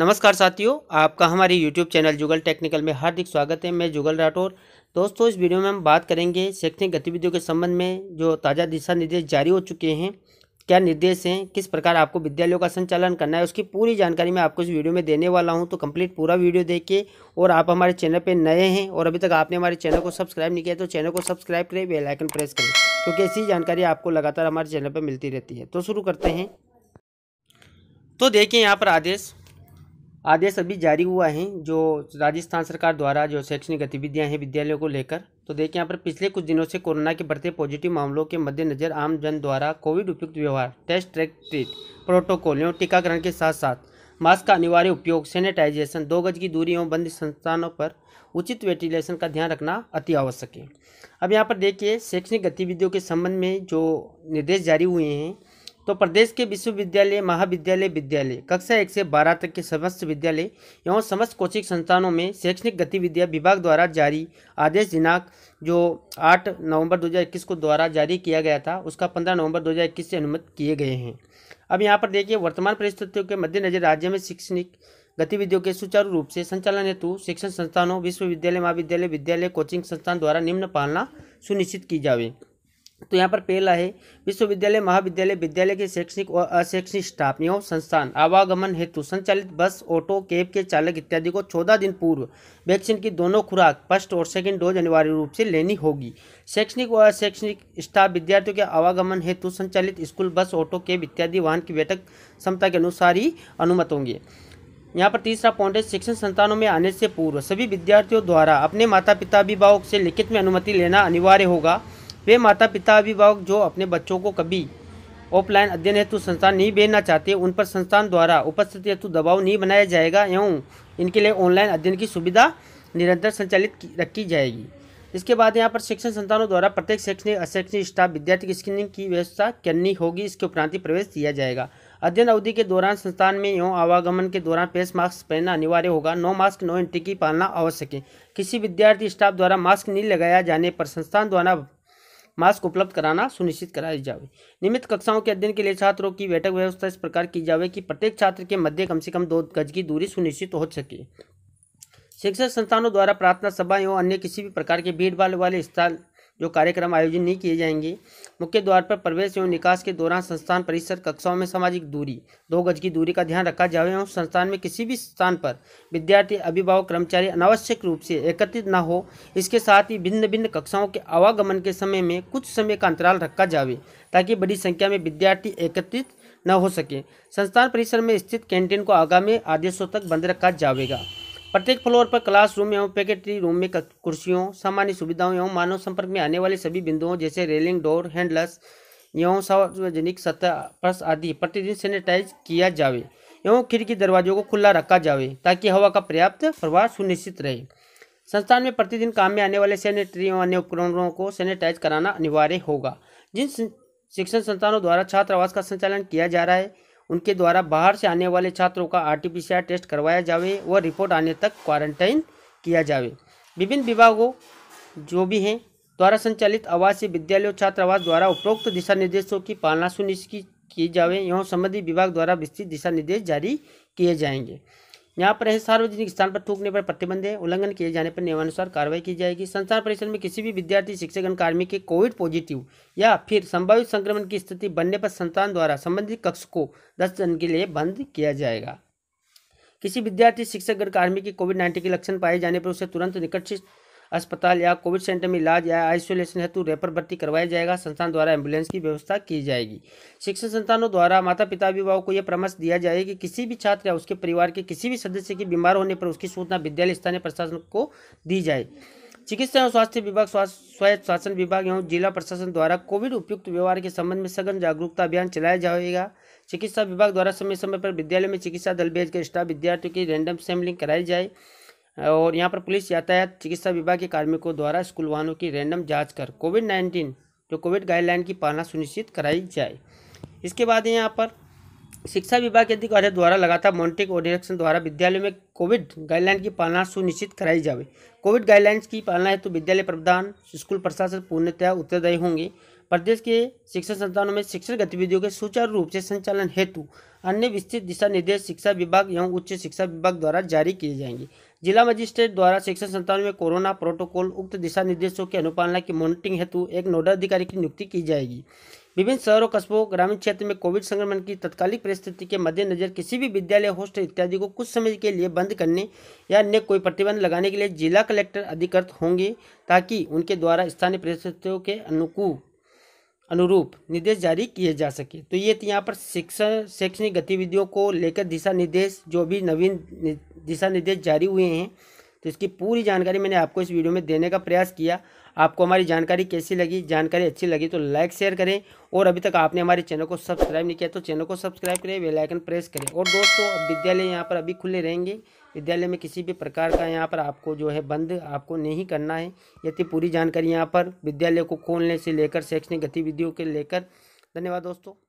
नमस्कार साथियों आपका हमारे YouTube चैनल जुगल टेक्निकल में हार्दिक स्वागत है मैं जुगल राठौर दोस्तों इस वीडियो में हम बात करेंगे शैक्षणिक गतिविधियों के संबंध में जो ताज़ा दिशा निर्देश जारी हो चुके हैं क्या निर्देश हैं किस प्रकार आपको विद्यालयों का संचालन करना है उसकी पूरी जानकारी मैं आपको इस वीडियो में देने वाला हूं तो कंप्लीट पूरा वीडियो देखिए और आप हमारे चैनल पर नए हैं और अभी तक आपने हमारे चैनल को सब्सक्राइब नहीं किया तो चैनल को सब्सक्राइब करें बेल आइकन प्रेस करें क्योंकि ऐसी जानकारी आपको लगातार हमारे चैनल पर मिलती रहती है तो शुरू करते हैं तो देखिए यहाँ पर आदेश आदेश अभी जारी हुआ है जो राजस्थान सरकार द्वारा जो शैक्षणिक गतिविधियां हैं विद्यालयों को लेकर तो देखिए यहाँ पर पिछले कुछ दिनों से कोरोना के बढ़ते पॉजिटिव मामलों के मद्देनज़र आम जन द्वारा कोविड उपयुक्त व्यवहार टेस्ट ट्रैक ट्रीट प्रोटोकॉल एवं टीकाकरण के साथ साथ मास्क का अनिवार्य उपयोग सैनिटाइजेशन दो गज की दूरी एवं बंद संस्थानों पर उचित वेंटिलेशन का ध्यान रखना अति आवश्यक है अब यहाँ पर देखिए शैक्षणिक गतिविधियों के संबंध में जो निर्देश जारी हुए हैं तो प्रदेश के विश्वविद्यालय महाविद्यालय विद्यालय कक्षा एक से बारह तक के समस्त विद्यालय एवं समस्त कोचिंग संस्थानों में शैक्षणिक गतिविधियां विभाग द्वारा जारी आदेश दिनांक जो 8 नवंबर 2021 को द्वारा जारी किया गया था उसका 15 नवंबर 2021 से अनुमत किए गए हैं अब यहाँ पर देखिए वर्तमान परिस्थितियों के मद्देनजर राज्य में शैक्षणिक गतिविधियों के सुचारू रूप से संचालन हेतु शिक्षण संस्थानों विश्वविद्यालय महाविद्यालय विद्यालय कोचिंग संस्थान द्वारा निम्न पालना सुनिश्चित की जाए तो यहाँ पर पहला है विश्वविद्यालय महाविद्यालय विद्यालय के शैक्षणिक और अशैक्षणिक स्टाफ एवं संस्थान आवागमन हेतु संचालित बस ऑटो कैब के चालक इत्यादि को चौदह दिन पूर्व वैक्सीन की दोनों खुराक फर्स्ट और सेकेंड डोज अनिवार्य रूप से लेनी होगी शैक्षणिक और अशैक्षणिक स्टाफ विद्यार्थियों के आवागमन हेतु संचालित स्कूल बस ऑटो कैब इत्यादि वाहन की बैठक क्षमता के अनुसार ही अनुमत होंगे यहाँ पर तीसरा पॉइंट है शिक्षण संस्थानों में आने से पूर्व सभी विद्यार्थियों द्वारा अपने माता पिता अभिभावक से लिखित में अनुमति लेना अनिवार्य होगा वे माता पिता अभिभावक जो अपने बच्चों को कभी ऑफलाइन अध्ययन हेतु संस्थान नहीं भेजना चाहते उन पर संस्थान द्वारा उपस्थिति हेतु दबाव नहीं बनाया जाएगा एवं इनके लिए ऑनलाइन अध्ययन की सुविधा निरंतर संचालित रखी जाएगी इसके बाद यहाँ पर शिक्षण संस्थानों द्वारा प्रत्येक शैक्षणिक अशैक्षणिक स्टाफ विद्यार्थी की स्क्रीनिंग की व्यवस्था करनी होगी इसके उपरांत प्रवेश दिया जाएगा अध्ययन अवधि के दौरान संस्थान में एवं आवागमन के दौरान फेस मास्क पहनना अनिवार्य होगा नो मास्क नो एंट्री की पालना आवश्यक है किसी विद्यार्थी स्टाफ द्वारा मास्क नहीं लगाया जाने पर संस्थान द्वारा मास्क उपलब्ध कराना सुनिश्चित कराई जाए नियमित कक्षाओं के अध्ययन के लिए छात्रों की बैठक व्यवस्था इस प्रकार की जाए कि प्रत्येक छात्र के मध्य कम से कम दो गज की दूरी सुनिश्चित हो सके शिक्षण संस्थानों द्वारा प्रार्थना सभा एवं अन्य किसी भी प्रकार के भीड़ भाड़ वाले स्थान जो कार्यक्रम आयोजित नहीं किए जाएंगे मुख्य द्वार पर प्रवेश एवं निकास के दौरान संस्थान परिसर कक्षाओं में सामाजिक दूरी दो गज की दूरी का ध्यान रखा जाए और संस्थान में किसी भी स्थान पर विद्यार्थी अभिभावक कर्मचारी अनावश्यक रूप से एकत्रित न हो इसके साथ ही भिन्न भिन्न कक्षाओं के आवागमन के समय में कुछ समय का अंतराल रखा जाए ताकि बड़ी संख्या में विद्यार्थी एकत्रित न हो सके संस्थान परिसर में स्थित कैंटीन को आगामी आदेशों तक बंद रखा जाएगा प्रत्येक फ्लोर पर क्लासरूम एवं पैकेटरी रूम में कुर्सियों सामान्य सुविधाओं एवं मानव संपर्क में आने वाले सभी बिंदुओं जैसे रेलिंग डोर हैंडलस एवं सार्वजनिक सतह पर्स आदि प्रतिदिन सेनेटाइज किया जावे एवं खिड़की दरवाजों को खुला रखा जावे ताकि हवा का पर्याप्त प्रवाह सुनिश्चित रहे संस्थान में प्रतिदिन काम में आने वाले सैनिटरी एवं अन्य उपकरणों को सैनिटाइज कराना अनिवार्य होगा जिन शिक्षण संस्थानों द्वारा छात्रावास का संचालन किया जा रहा है उनके द्वारा बाहर से आने वाले छात्रों का आरटीपीसीआर टेस्ट करवाया जावे व रिपोर्ट आने तक क्वारंटाइन किया जावे विभिन्न विभागों जो भी हैं द्वारा संचालित आवासीय विद्यालयों छात्रावास द्वारा उपरोक्त दिशा निर्देशों की पालना सुनिश्चित की जावे एवं संबंधित विभाग द्वारा विस्तृत दिशा निर्देश जारी किए जाएंगे यहाँ पर है सार्वजनिक स्थान पर थूकने पर प्रतिबंध है उल्लंघन किए जाने पर नियमानुसार कार्रवाई की जाएगी संस्थान परिसर में किसी भी विद्यार्थी शिक्षकगण कार्मिक के कोविड पॉजिटिव या फिर संभावित संक्रमण की स्थिति बनने पर संस्थान द्वारा संबंधित कक्ष को दस दिन के लिए बंद किया जाएगा किसी विद्यार्थी शिक्षकगण कार्मिक के कोविड नाइन्टीन के लक्षण पाए जाने पर उसे तुरंत निकट अस्पताल या कोविड सेंटर में इलाज या आइसोलेशन हेतु रेफर भर्ती करवाया जाएगा संस्थान द्वारा एम्बुलेंस की व्यवस्था की जाएगी शिक्षण संस्थानों द्वारा माता पिता अभिभावक को यह परामर्श दिया जाए कि किसी भी छात्र या उसके परिवार के किसी भी सदस्य की बीमार होने पर उसकी सूचना विद्यालय स्थानीय प्रशासन को दी जाए चिकित्सा एवं स्वास्थ्य विभाग स्वायत्त शासन विभाग एवं जिला प्रशासन द्वारा कोविड उपयुक्त व्यवहार के संबंध में सघन जागरूकता अभियान चलाया जाएगा चिकित्सा विभाग द्वारा समय समय पर विद्यालय में चिकित्सा दल भेजकर स्टाफ विद्यार्थियों की रैंडम सैम्पलिंग कराई जाए और यहाँ पर पुलिस यातायात चिकित्सा विभाग के कार्मिकों द्वारा स्कूल वाहनों की रैंडम जाँच कर कोविड नाइन्टीन जो कोविड गाइडलाइन की पालना सुनिश्चित कराई जाए इसके बाद यहाँ पर शिक्षा विभाग के अधिकारियों द्वारा लगातार मॉनिटरिंग और निरीक्षण द्वारा विद्यालय में कोविड गाइडलाइन की पालना सुनिश्चित कराई जाए कोविड गाइडलाइंस की पालना हेतु तो विद्यालय प्रधान स्कूल प्रशासन पूर्णतया उत्तरदायी होंगे प्रदेश के शिक्षण संस्थानों में शिक्षण गतिविधियों के सुचारू रूप से संचालन हेतु अन्य विस्तृत दिशा निर्देश शिक्षा विभाग एवं उच्च शिक्षा विभाग द्वारा जारी किए जाएंगे जिला मजिस्ट्रेट द्वारा सेक्शन संतानवे कोरोना प्रोटोकॉल उक्त दिशा निर्देशों के अनुपालना की मॉनिटरिंग हेतु एक नोडल अधिकारी की नियुक्ति की जाएगी विभिन्न शहरों कस्बों ग्रामीण क्षेत्र में कोविड संक्रमण की तत्कालिक परिस्थिति के मद्देनजर किसी भी विद्यालय होस्टल इत्यादि को कुछ समय के लिए बंद करने या अन्य कोई प्रतिबंध लगाने के लिए जिला कलेक्टर अधिकृत होंगे ताकि उनके द्वारा स्थानीय परिस्थितियों के अनुकूल अनुरूप निर्देश जारी किए जा सके तो ये यहाँ पर शिक्षण शैक्षणिक गतिविधियों को लेकर दिशा निर्देश जो भी नवीन दिशा निर्देश जारी हुए हैं तो इसकी पूरी जानकारी मैंने आपको इस वीडियो में देने का प्रयास किया आपको हमारी जानकारी कैसी लगी जानकारी अच्छी लगी तो लाइक शेयर करें और अभी तक आपने हमारे चैनल को सब्सक्राइब नहीं किया तो चैनल को सब्सक्राइब करें वेलाइकन प्रेस करें और दोस्तों विद्यालय यहाँ पर अभी खुले रहेंगे विद्यालय में किसी भी प्रकार का यहाँ पर आपको जो है बंद आपको नहीं करना है यदि पूरी जानकारी यहाँ पर विद्यालय को खोलने से लेकर शैक्षणिक गतिविधियों के लेकर धन्यवाद दोस्तों